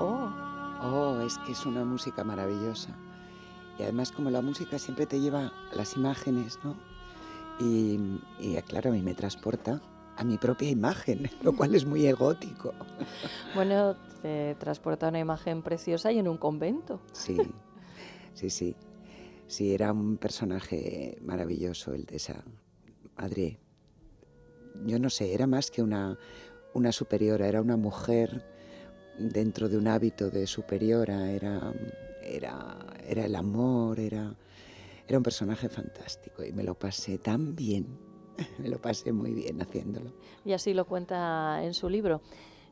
Oh". oh. es que es una música maravillosa. Y además como la música siempre te lleva las imágenes, ¿no? Y, y claro, a mí me transporta a mi propia imagen, lo cual es muy egótico. Bueno, te transporta a una imagen preciosa y en un convento. Sí, sí, sí. Sí, era un personaje maravilloso el de esa madre. Yo no sé, era más que una, una superiora, era una mujer dentro de un hábito de superiora, era, era, era el amor, era, era un personaje fantástico y me lo pasé tan bien, me lo pasé muy bien haciéndolo. Y así lo cuenta en su libro.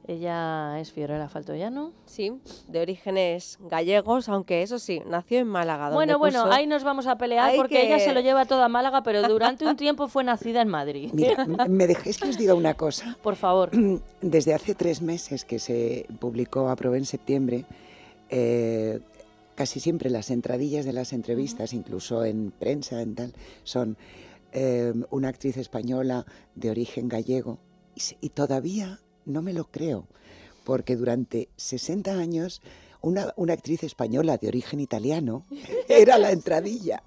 Ella es Fiorella Faltoyano. Sí, de orígenes gallegos, aunque eso sí, nació en Málaga. bueno, bueno, ahí nos vamos a pelear porque ella se lo lleva todo a Málaga, pero durante un tiempo fue nacida en Madrid. Mira, ¿me dejéis que os diga una cosa? Por favor. Desde hace tres meses que se publicó, aprobé en septiembre, eh, casi siempre las entradillas de las entrevistas, incluso en prensa, en tal, son eh, una actriz española de origen gallego y todavía no me lo creo, porque durante 60 años una, una actriz española de origen italiano era la entradilla.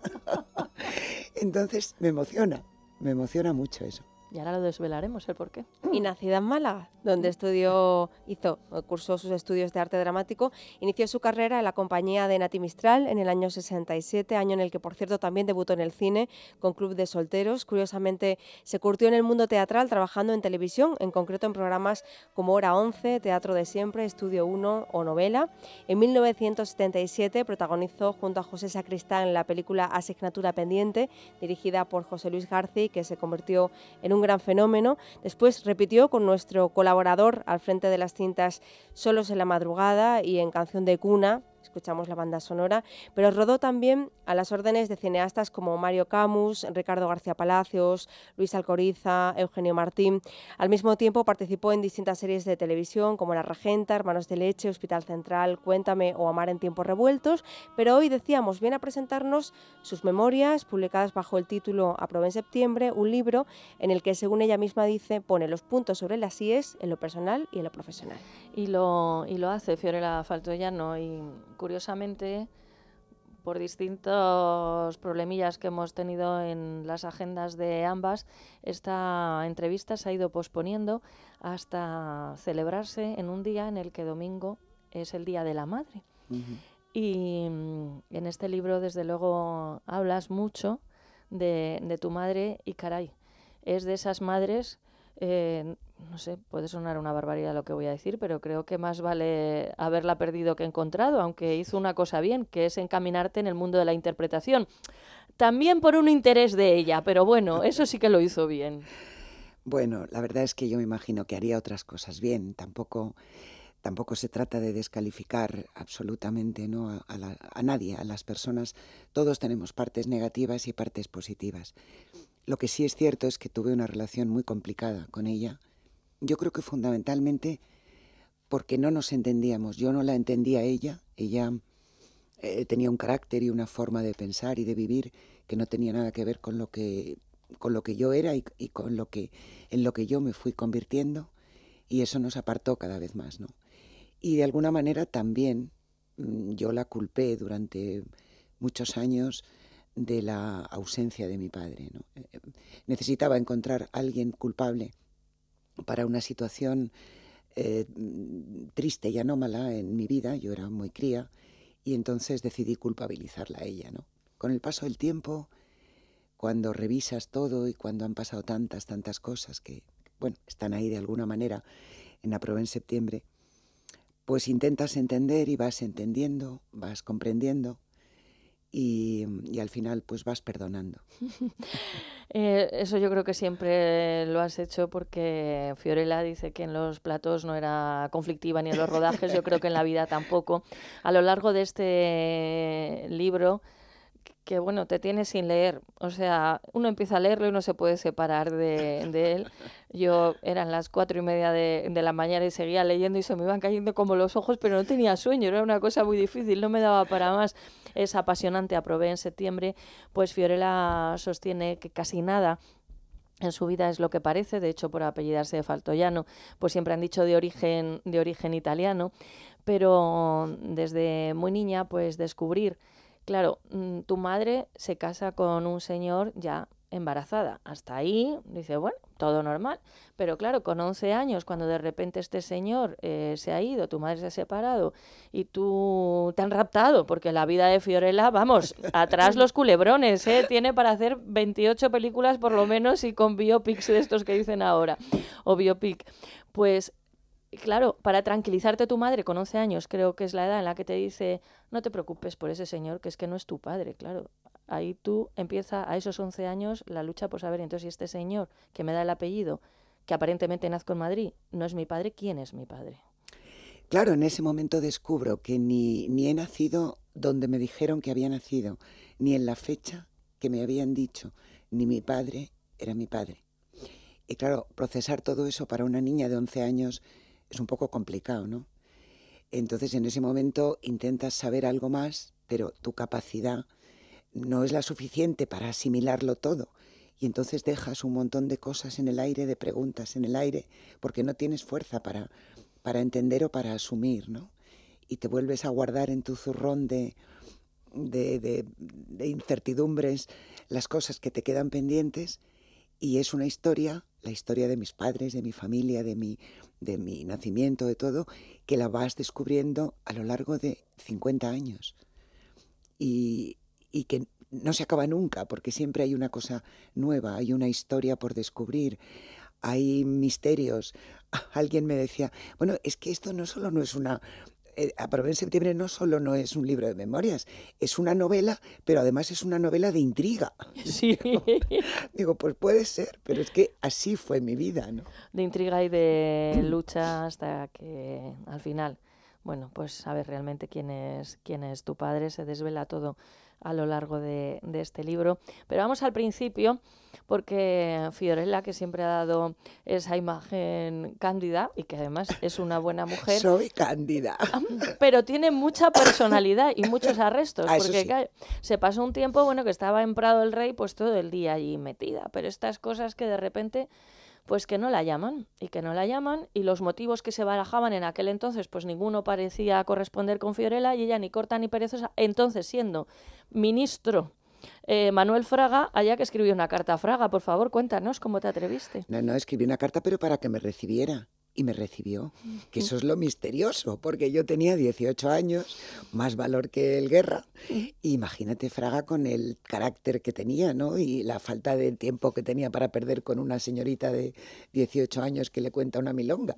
Entonces me emociona, me emociona mucho eso. Y ahora lo desvelaremos el porqué. Y nacida en Málaga, donde mm. estudió, hizo, cursó sus estudios de arte dramático, inició su carrera en la compañía de Nati Mistral en el año 67, año en el que, por cierto, también debutó en el cine con Club de Solteros. Curiosamente, se curtió en el mundo teatral trabajando en televisión, en concreto en programas como Hora 11, Teatro de Siempre, Estudio 1 o Novela. En 1977 protagonizó junto a José Sacristán la película Asignatura Pendiente, dirigida por José Luis García, que se convirtió en un un gran fenómeno. Después repitió con nuestro colaborador al frente de las cintas Solos en la Madrugada y en Canción de Cuna, escuchamos la banda sonora, pero rodó también a las órdenes de cineastas como Mario Camus, Ricardo García Palacios, Luis Alcoriza, Eugenio Martín. Al mismo tiempo participó en distintas series de televisión como La Regenta, Hermanos de Leche, Hospital Central, Cuéntame o Amar en tiempos revueltos, pero hoy decíamos, viene a presentarnos sus memorias publicadas bajo el título Aprobé en septiembre, un libro en el que, según ella misma dice, pone los puntos sobre las IES en lo personal y en lo profesional. Y lo, y lo hace Faltoyano y curiosamente, por distintos problemillas que hemos tenido en las agendas de ambas, esta entrevista se ha ido posponiendo hasta celebrarse en un día en el que domingo es el Día de la Madre. Y mm, en este libro, desde luego, hablas mucho de, tu madre y caray, es de esas madres eh, no sé, puede sonar una barbaridad lo que voy a decir, pero creo que más vale haberla perdido que encontrado, aunque hizo una cosa bien, que es encaminarte en el mundo de la interpretación. También por un interés de ella, pero bueno, eso sí que lo hizo bien. Bueno, la verdad es que yo me imagino que haría otras cosas bien, tampoco tampoco se trata de descalificar absolutamente ¿no? a, nadie, a las personas. Todos tenemos partes negativas y partes positivas. Lo que sí es cierto es que tuve una relación muy complicada con ella yo creo que fundamentalmente porque no nos entendíamos. Yo no la entendía ella, ella eh, tenía un carácter y una forma de pensar y de vivir que no tenía nada que ver con lo que, con lo que yo era y, con lo que, en lo que yo me fui convirtiendo y eso nos apartó cada vez más, Y de alguna manera también mm, yo la culpé durante muchos años de la ausencia de mi padre. Eh, eh, necesitaba encontrar a alguien culpable para una situación eh, triste y anómala en mi vida, yo era muy cría, y entonces decidí culpabilizarla a ella. ¿no? Con el paso del tiempo, cuando revisas todo y cuando han pasado tantas, tantas cosas que, bueno, están ahí de alguna manera en la prueba en septiembre, pues intentas entender y vas entendiendo, vas comprendiendo, y, al final pues vas perdonando. Eh, eso yo creo que siempre lo has hecho porque Fiorella dice que en los platos no era conflictiva ni en los rodajes, yo creo que en la vida tampoco. A lo largo de este libro que bueno, te tiene sin leer. O sea, uno empieza a leerlo y uno se puede separar de, él. Yo eran las cuatro y media de, la mañana y seguía leyendo y se me iban cayendo como los ojos, pero no tenía sueño, era una cosa muy difícil, no me daba para más. Es apasionante, aprobé en septiembre, pues Fiorella sostiene que casi nada en su vida es lo que parece, de hecho por apellidarse de Faltoyano, pues siempre han dicho de origen, de origen italiano, pero desde muy niña pues descubrir Claro, mm, tu madre se casa con un señor ya embarazada. Hasta ahí dice, bueno, todo normal. Pero claro, con 11 años, cuando de repente este señor eh, se ha ido, tu madre se ha separado y tú te han raptado, porque la vida de Fiorella, vamos, atrás los culebrones, ¿eh? Tiene para hacer 28 películas por lo menos y con biopics de estos que dicen ahora, o biopic. Pues claro, para tranquilizarte tu madre con 11 años, creo que es la edad en la que te dice, no te preocupes por ese señor, que es que no es tu padre, claro. Ahí tú empieza a esos 11 años la lucha por saber, entonces, si este señor que me da el apellido, que aparentemente nazco en Madrid, no es mi padre, ¿quién es mi padre? Claro, en ese momento descubro que ni, ni he nacido donde me dijeron que había nacido, ni en la fecha que me habían dicho, ni mi padre era mi padre. Y claro, procesar todo eso para una niña de 11 años es un poco complicado, ¿no? Entonces en ese momento intentas saber algo más, pero tu capacidad no es la suficiente para asimilarlo todo. Y entonces dejas un montón de cosas en el aire, de preguntas en el aire, porque no tienes fuerza para, para entender o para asumir, ¿no? Y te vuelves a guardar en tu zurrón de, de incertidumbres las cosas que te quedan pendientes y es una historia la historia de mis padres, de mi familia, de mi, de mi nacimiento, de todo, que la vas descubriendo a lo largo de 50 años. Y, y que no se acaba nunca, porque siempre hay una cosa nueva, hay una historia por descubrir, hay misterios. Alguien me decía, bueno, es que esto no solo no es una, eh, en septiembre no solo no es un libro de memorias, es una novela, pero además es una novela de intriga. Sí. Digo, pues puede ser, pero es que así fue mi vida, ¿no? De intriga y de lucha hasta que al final, bueno, pues sabes realmente quién es, quién es tu padre, se desvela todo a lo largo de, este libro. Pero vamos al principio porque Fiorella, que siempre ha dado esa imagen cándida y que además es una buena mujer. Soy cándida. Ah, pero tiene mucha personalidad y muchos arrestos, ah, porque se pasó un tiempo, bueno, que estaba en Prado el Rey, pues todo el día allí metida, pero estas cosas que de repente pues que no la llaman y que no la llaman y los motivos que se barajaban en aquel entonces pues ninguno parecía corresponder con Fiorella y ella ni corta ni perezosa entonces siendo ministro eh, Manuel Fraga, allá que escribió una carta a Fraga, por favor, cuéntanos cómo te atreviste. No, no, escribí una carta, pero para que me recibiera y me recibió. Que eso es lo misterioso, porque yo tenía 18 años, más valor que el guerra. Imagínate Fraga con el carácter que tenía, ¿no? Y la falta de tiempo que tenía para perder con una señorita de 18 años que le cuenta una milonga.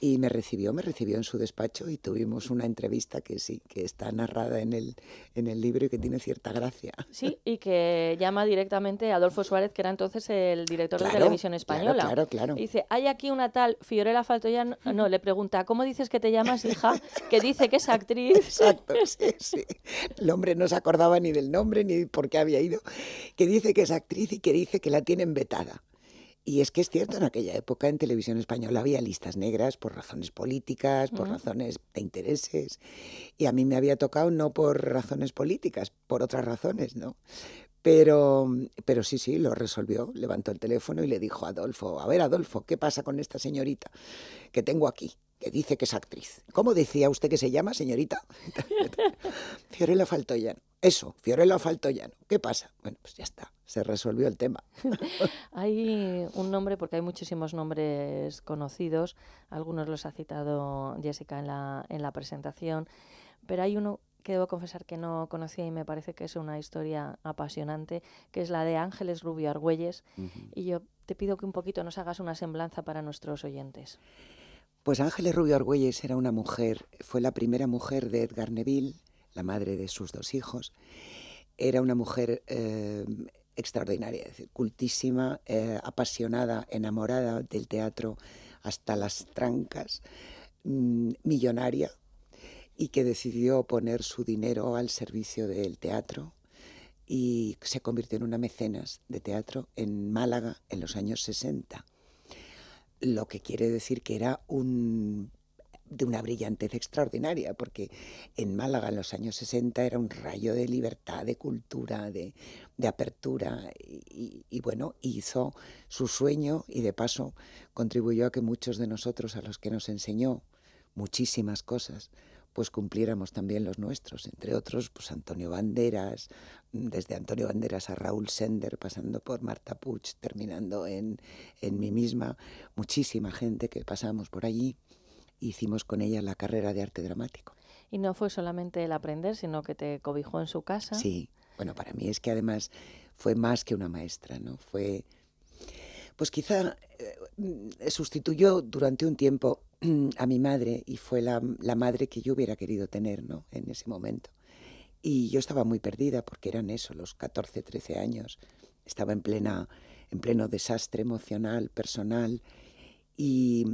Y me recibió, me recibió en su despacho y tuvimos una entrevista que sí, que está narrada en el, en el libro y que tiene cierta gracia. Sí, y que llama directamente a Adolfo Suárez, que era entonces el director de Televisión Española. Claro, claro, dice, hay aquí una tal Fiorella falto ya no, le pregunta, ¿cómo dices que te llamas hija? Que dice que es actriz. sí, sí. El hombre no se acordaba ni del nombre ni por qué había ido. Que dice que es actriz y que dice que la tienen vetada. Y es que es cierto, en aquella época en televisión española había listas negras por razones políticas, por razones de intereses. Y a mí me había tocado no por razones políticas, por otras razones, ¿no? Pero, pero sí, sí, lo resolvió. Levantó el teléfono y le dijo a Adolfo, a ver Adolfo, ¿qué pasa con esta señorita que tengo aquí? que dice que es actriz. ¿Cómo decía usted que se llama, señorita? Fiorella Faltoyano. Eso, Fiorella Faltoyano. ¿Qué pasa? Bueno, pues ya está, se resolvió el tema. hay un nombre, porque hay muchísimos nombres conocidos, algunos los ha citado Jessica en la, en la presentación, pero hay uno que debo confesar que no conocía y me parece que es una historia apasionante, que es la de Ángeles Rubio Argüelles. Y yo te pido que un poquito nos hagas una semblanza para nuestros oyentes. Pues Ángeles Rubio Argüelles era una mujer, fue la primera mujer de Edgar Neville, la madre de sus dos hijos. Era una mujer eh, extraordinaria, cultísima, eh, apasionada, enamorada del teatro hasta las trancas, mm, millonaria, y que decidió poner su dinero al servicio del teatro y se convirtió en una mecenas de teatro en Málaga en los años 60. Lo que quiere decir que era un de una brillantez extraordinaria, porque en Málaga en los años 60 era un rayo de libertad, de cultura, de, apertura, y, bueno, hizo su sueño y de paso contribuyó a que muchos de nosotros, a los que nos enseñó muchísimas cosas, pues cumpliéramos también los nuestros, entre otros, pues Antonio Banderas, mm, desde Antonio Banderas a Raúl Sender, pasando por Marta Puch, terminando en, en mí misma, muchísima gente que pasamos por allí, hicimos con ella la carrera de arte dramático. Y no fue solamente el aprender, sino que te cobijó en su casa. Sí, bueno, para mí es que además fue más que una maestra, ¿no? Fue, pues quizá eh, mm, sustituyó durante un tiempo a mi madre y fue la, madre que yo hubiera querido tener ¿no? en ese momento. Y yo estaba muy perdida porque eran eso, los 14, 13 años. Estaba en, plena, en pleno desastre emocional, personal y,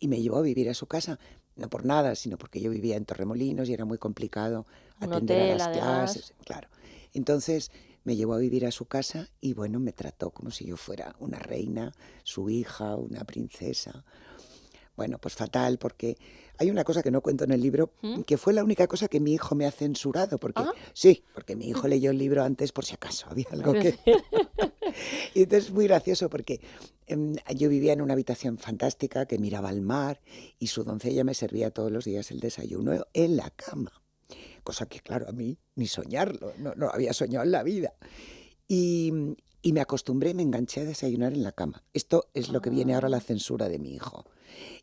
me llevó a vivir a su casa. No por nada, sino porque yo vivía en Torremolinos y era muy complicado atender a las clases. Claro. Entonces me llevó a vivir a su casa y bueno, me trató como si yo fuera una reina, su hija, una princesa bueno, pues fatal, porque hay una cosa que no cuento en el libro, ¿Mm? que fue la única cosa que mi hijo me ha censurado, porque ah. sí, porque mi hijo leyó el libro antes por si acaso había algo que... y entonces es muy gracioso porque em, yo vivía en una habitación fantástica que miraba al mar y su doncella me servía todos los días el desayuno en la cama, cosa que claro, a mí ni soñarlo, no, había soñado en la vida. Y, y me acostumbré, me enganché a desayunar en la cama. Esto es lo que viene ahora ah. la censura de mi hijo.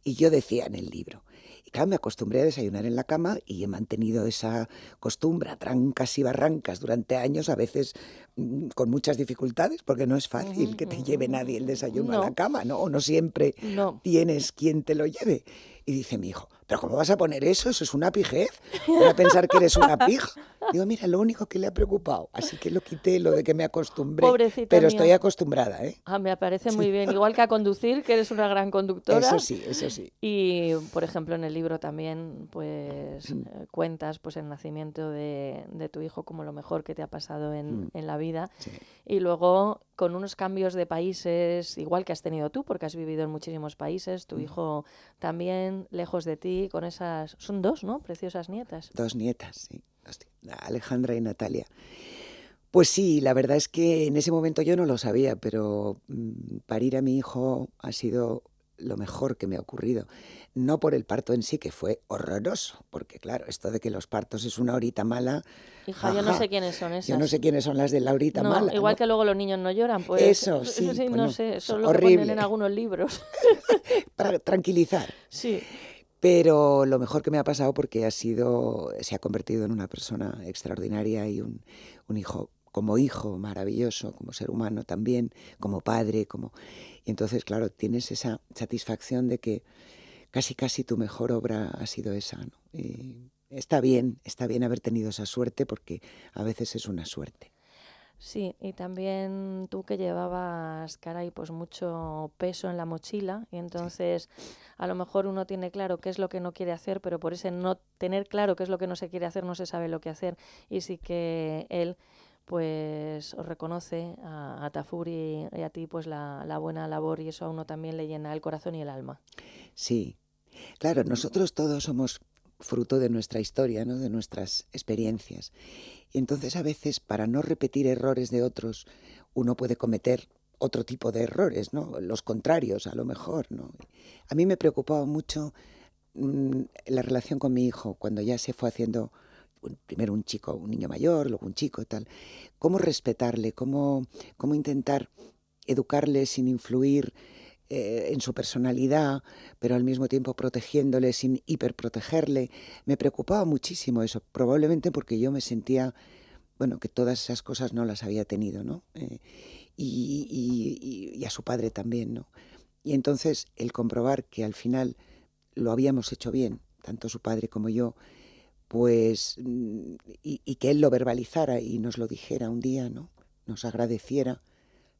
Y yo decía en el libro, y claro, me acostumbré a desayunar en la cama y he mantenido esa costumbre a trancas y barrancas durante años, a veces mm, con muchas dificultades, porque no es fácil que te lleve nadie el desayuno a la cama, ¿no? O no siempre tienes quien te lo lleve. Y dice mi hijo, ¿pero cómo vas a poner eso? Eso es una pijez. Voy a pensar que eres una pija. Digo, mira, lo único que le ha preocupado. Así que lo quité, lo de que me acostumbré. Pobrecita pero estoy acostumbrada, ¿eh? Ah, me parece muy bien. Igual que a conducir, que eres una gran conductora. Eso sí, eso sí. Y, por ejemplo, en el libro también, pues, mm. eh, cuentas pues el nacimiento de, tu hijo como lo mejor que te ha pasado en, mm. la vida. Y luego con unos cambios de países, igual que has tenido tú, porque has vivido en muchísimos países, tu mm. hijo también lejos de ti, con esas, son dos, ¿no? Preciosas nietas. Dos nietas, sí, Alejandra y Natalia. Pues sí, la verdad es que en ese momento yo no lo sabía, pero mm, parir a mi hijo ha sido lo mejor que me ha ocurrido. No por el parto en sí, que fue horroroso, porque claro, esto de que los partos es una horita mala. Hija, yo no sé quiénes son esas. Yo no sé quiénes son las de la horita mala. Igual que luego los niños no lloran, pues. Eso, sí. no, sé, eso lo ponen en algunos libros. Para tranquilizar. Sí. Pero lo mejor que me ha pasado porque ha sido, se ha convertido en una persona extraordinaria y un hijo como hijo maravilloso, como ser humano también, como padre, como y entonces claro, tienes esa satisfacción de que casi casi tu mejor obra ha sido esa, ¿no? está bien, está bien haber tenido esa suerte porque a veces es una suerte. Sí, y también tú que llevabas, caray, pues mucho peso en la mochila, y entonces a lo mejor uno tiene claro qué es lo que no quiere hacer, pero por ese no tener claro qué es lo que no se quiere hacer, no se sabe lo que hacer, y sí que él pues os reconoce a, Tafuri y, a ti pues la, buena labor y eso a uno también le llena el corazón y el alma. Sí, claro, nosotros todos somos fruto de nuestra historia, ¿no? de nuestras experiencias. Y entonces a veces para no repetir errores de otros, uno puede cometer otro tipo de errores, ¿no? los contrarios a lo mejor. ¿no? A mí me preocupaba mucho mm, la relación con mi hijo cuando ya se fue haciendo primero un chico, un niño mayor, luego un chico y tal, cómo respetarle, cómo, cómo intentar educarle sin influir eh, en su personalidad, pero al mismo tiempo protegiéndole sin hiperprotegerle. Me preocupaba muchísimo eso, probablemente porque yo me sentía, bueno, que todas esas cosas no las había tenido, ¿no? Eh, y, y, a su padre también, Y entonces el comprobar que al final lo habíamos hecho bien, tanto su padre como yo, pues mm, y, que él lo verbalizara y nos lo dijera un día, ¿no? Nos agradeciera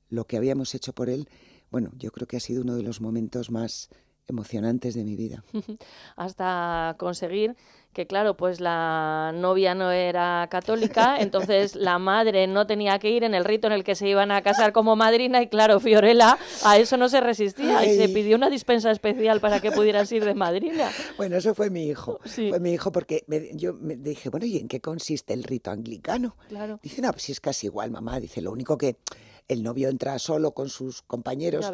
lo que habíamos hecho por él. Bueno, yo creo que ha sido uno de los momentos más emocionantes de mi vida. Hasta conseguir que, claro, pues la novia no era católica, entonces la madre no tenía que ir en el rito en el que se iban a casar como madrina y, claro, Fiorella a eso no se resistía y se pidió una dispensa especial para que pudieras ir de madrina. Bueno, eso fue mi hijo. Fue mi hijo porque yo me dije, bueno, ¿y en qué consiste el rito anglicano? Claro. Dice, no, pues es casi igual, mamá. Dice, lo único que el novio entra solo con sus compañeros,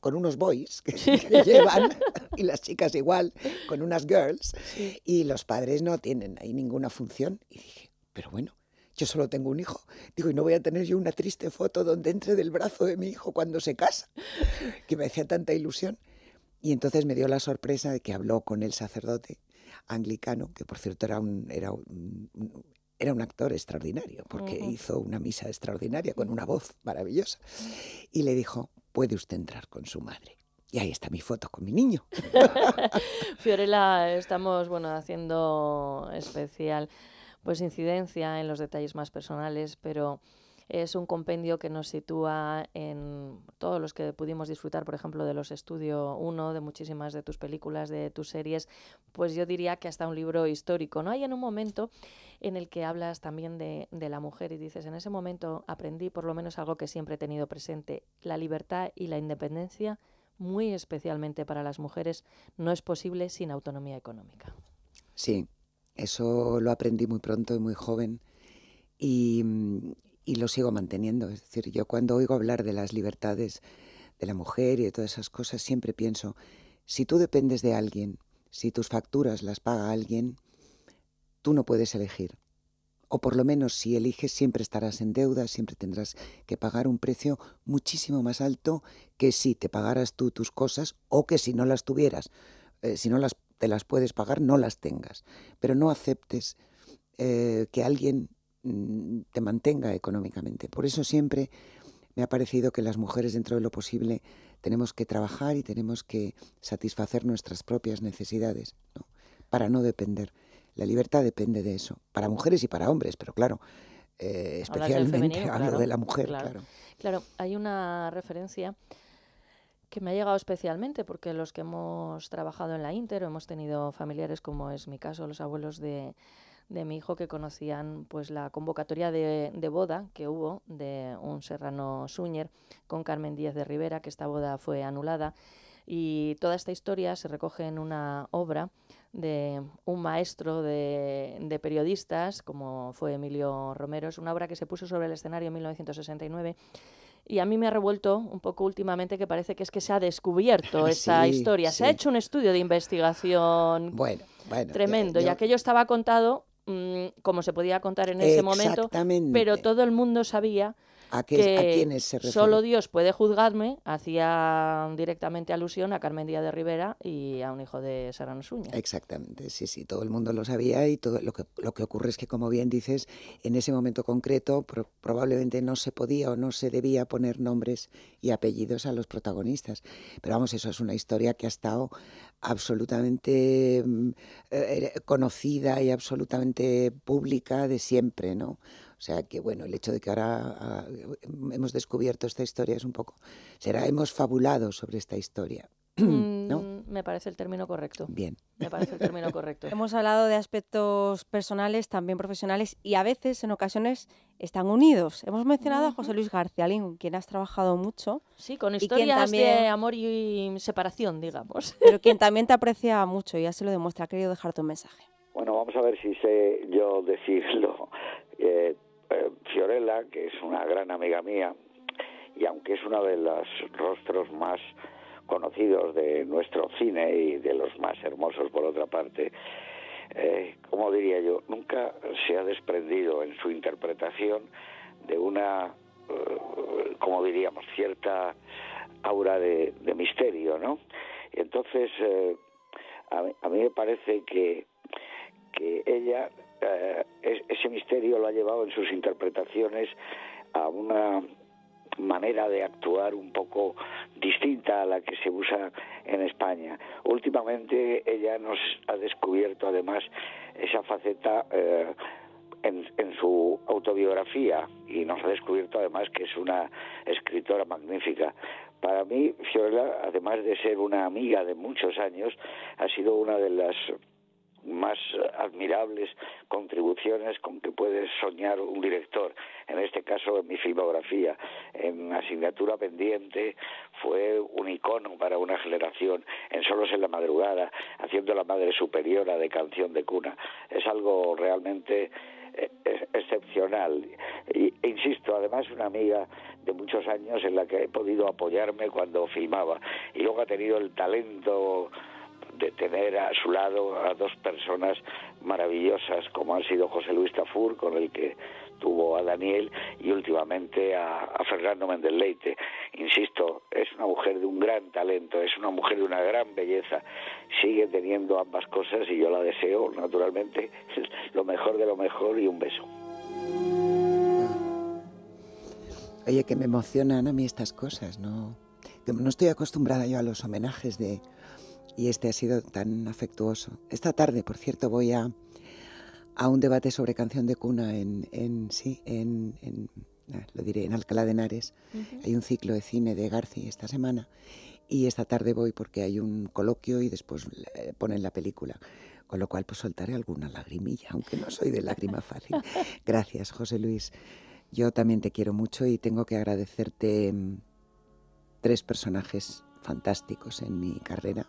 con, unos boys que, llevan, y las chicas igual, con unas girls, y los padres no tienen ahí ninguna función. Y dije, pero bueno, yo solo tengo un hijo. Digo, y no voy a tener yo una triste foto donde entre del brazo de mi hijo cuando se casa, que me hacía tanta ilusión. Y entonces me dio la sorpresa de que habló con el sacerdote anglicano, que por cierto era un, era un actor extraordinario, porque hizo una misa extraordinaria con mm. una voz maravillosa. Mm. Y le dijo, puede usted entrar con su madre. Y ahí está mi foto con mi niño. Fiorella, estamos bueno, haciendo especial pues incidencia en los detalles más personales, pero es un compendio que nos sitúa en todos los que pudimos disfrutar, por ejemplo, de los Estudio 1, de muchísimas de tus películas, de tus series, pues yo diría que hasta un libro histórico. ¿no? Hay en un momento en el que hablas también de, de la mujer y dices, en ese momento aprendí por lo menos algo que siempre he tenido presente, la libertad y la independencia muy especialmente para las mujeres, no es posible sin autonomía económica. Sí, eso lo aprendí muy pronto y muy joven. Y, mm, y lo sigo manteniendo. Es decir, yo cuando oigo hablar de las libertades de la mujer y de todas esas cosas, siempre pienso, si tú dependes de alguien, si tus facturas las paga alguien, tú no puedes elegir. O por lo menos si eliges siempre estarás en deuda, siempre tendrás que pagar un precio muchísimo más alto que si te pagaras tú tus cosas o que si no las tuvieras. Eh, si no las, te las puedes pagar, no las tengas. Pero no aceptes eh, que alguien Mm, te mantenga económicamente. Por eso siempre me ha parecido que las mujeres, dentro de lo posible, tenemos que trabajar y tenemos que satisfacer nuestras propias necesidades, ¿no? para no depender. La libertad depende de eso, para mujeres y para hombres, pero claro, eh, especialmente a hablo de la mujer. Claro. claro. hay una referencia que me ha llegado especialmente porque los que hemos trabajado en la Inter o hemos tenido familiares, como es mi caso, los abuelos de, de mi hijo que conocían pues la convocatoria de, boda que hubo de un serrano Suñer con Carmen Díaz de Rivera, que esta boda fue anulada. Y toda esta historia se recoge en una obra de un maestro de, periodistas, como fue Emilio Romero. Es una obra que se puso sobre el escenario en 1969 y a mí me ha revuelto un poco últimamente que parece que es que se ha descubierto esa historia. Se ha hecho un estudio de investigación bueno, bueno, tremendo y aquello estaba contado Mm, como se podía contar en ese momento, pero todo el mundo sabía ¿A, que quiénes se refiere? Solo Dios puede juzgarme, hacía directamente alusión a Carmen Díaz de Rivera y a un hijo de Serrano Suña. Exactamente, sí, sí, todo el mundo lo sabía y todo lo que, lo que ocurre es que, como bien dices, en ese momento concreto probablemente no se podía o no se debía poner nombres y apellidos a los protagonistas. Pero vamos, eso es una historia que ha estado absolutamente mm, eh, eh, conocida y absolutamente pública de siempre, ¿no? O sea que, bueno, el hecho de que ahora ah, mm, hemos descubierto esta historia es un poco, será, hemos fabulado sobre esta historia. ¿No? Mm, me parece el término correcto. Bien. Me parece el término correcto. Hemos hablado de aspectos personales, también profesionales, y a veces, en ocasiones, están unidos. Hemos mencionado a José Luis García alguien quien has trabajado mucho. Sí, con historias de amor y separación, digamos. Pero quien también te aprecia mucho y se lo demuestra. Querido dejar tu mensaje. Bueno, vamos a ver si sé yo decirlo. Eh, eh, Fiorella, que es una gran amiga mía, y aunque es uno de los rostros más conocidos de nuestro cine y de los más hermosos por otra parte, eh, como diría yo, nunca se ha desprendido en su interpretación de una, eh, como diríamos, cierta aura de, misterio, ¿no? entonces, a, mí, me parece que, que ella eh, ese misterio lo ha llevado en sus interpretaciones a una manera de actuar un poco distinta a la que se usa en España. Últimamente ella nos ha descubierto además esa faceta eh, en, en, su autobiografía y nos ha descubierto además que es una escritora magnífica. Para mí, Fiorella, además de ser una amiga de muchos años, ha sido una de las más admirables contribuciones con que puede soñar un director. En este caso, en mi filmografía, en Asignatura Pendiente, fue un icono para una generación, en Solos en la Madrugada, haciendo la madre superiora de Canción de Cuna. Es algo realmente eh, eh, excepcional. E, insisto, además una amiga de muchos años en la que he podido apoyarme cuando filmaba y luego ha tenido el talento de tener a su lado a dos personas maravillosas como han sido José Luis Tafur, con el que tuvo a Daniel, y últimamente a, Fernando Mendeleite. Insisto, es una mujer de un gran talento, es una mujer de una gran belleza, sigue teniendo ambas cosas y yo la deseo, naturalmente, lo mejor de lo mejor y un beso. Oye, que me emocionan a mí estas cosas, ¿no? no estoy acostumbrada yo a los homenajes de, y este ha sido tan afectuoso. Esta tarde, por cierto, voy a, un debate sobre canción de cuna en, sí, en, ah, lo diré, en Alcalá de Henares. Hay un ciclo de cine de García esta semana y esta tarde voy porque hay un coloquio y después eh, ponen la película. Con lo cual, pues soltaré alguna lagrimilla, aunque no soy de lágrima fácil. Gracias, José Luis. Yo también te quiero mucho y tengo que agradecerte mm, tres personajes fantásticos en mi carrera.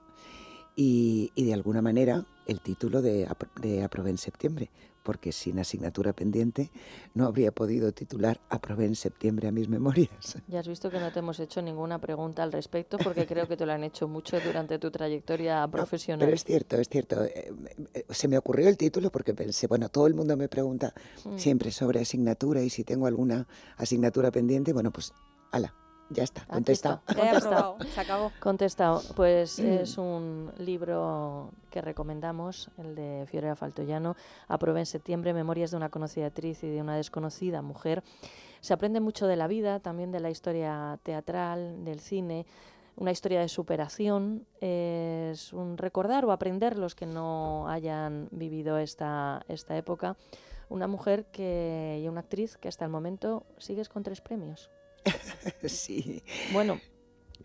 Y, de alguna manera el título de, Aprobé en septiembre, porque sin asignatura pendiente no habría podido titular Aprobé en septiembre a mis memorias. Ya has visto que no te hemos hecho ninguna pregunta al respecto porque creo que te lo han hecho mucho durante tu trayectoria profesional. pero es cierto, es cierto. Eh, eh, eh, se me ocurrió el título porque pensé, bueno, todo el mundo me pregunta mm. siempre sobre asignatura y si tengo alguna asignatura pendiente, bueno, pues ala, Ah, ya está, contestado. ¿Ha Contestado. Se acabó. Contestado. Pues mm. es un libro que recomendamos, el de Fiorella Faltoyano. Aprove en septiembre Memorias de una conocida actriz y de una desconocida mujer. Se aprende mucho de la vida, también de la historia teatral, del cine, una historia de superación. Es un recordar o aprender los que no hayan vivido esta, esta época. Una mujer que, y una actriz que hasta el momento sigues con tres premios. sí. Bueno,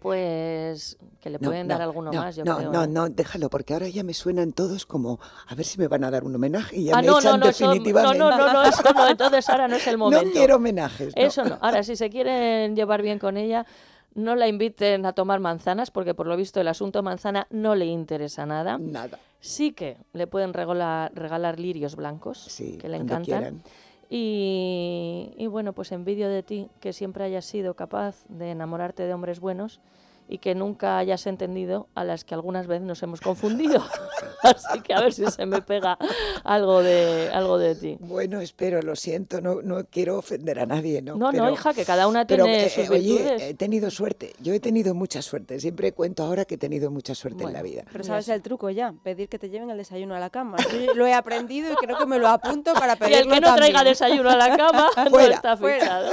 pues que le pueden dar alguno más, yo no, creo. No, ¿eh? no, déjalo, porque ahora ya me suenan todos como a ver si me van a dar un homenaje y ya ah, me echan definitivamente. no, no, no, eso no, entonces ahora no es el momento. No quiero homenajes. Eso no. Ahora, si se quieren llevar bien con ella, no la inviten a tomar manzanas, porque por lo visto el asunto manzana no le interesa nada. Nada. Sí que le pueden regalar, regalar lirios blancos, sí, que le encantan. Quieran y, bueno, pues envidio de ti que siempre hayas sido capaz de enamorarte de hombres buenos y que nunca hayas entendido a las que algunas veces nos hemos confundido. así que a ver si se me pega algo de, algo de ti. Bueno, espero, lo siento, no, no quiero ofender a nadie, ¿no? No, hija, que cada una tiene eh, sus virtudes. Oye, he tenido suerte, yo he tenido mucha suerte, siempre cuento ahora que he tenido mucha suerte en la vida. Pero sabes el truco ya, pedir que te lleven el desayuno a la cama. lo he aprendido y creo que me lo apunto para pedirlo Y el que no traiga desayuno a la cama no está fichado.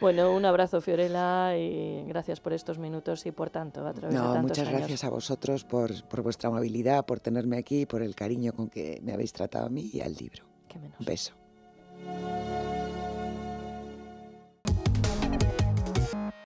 bueno, un abrazo Fiorella y gracias por estos minutos y por tanto a través de tantos muchas gracias a vosotros por, por vuestra amabilidad, por tenerme aquí y por el cariño con que me habéis tratado a mí y al libro. Qué menos. Beso.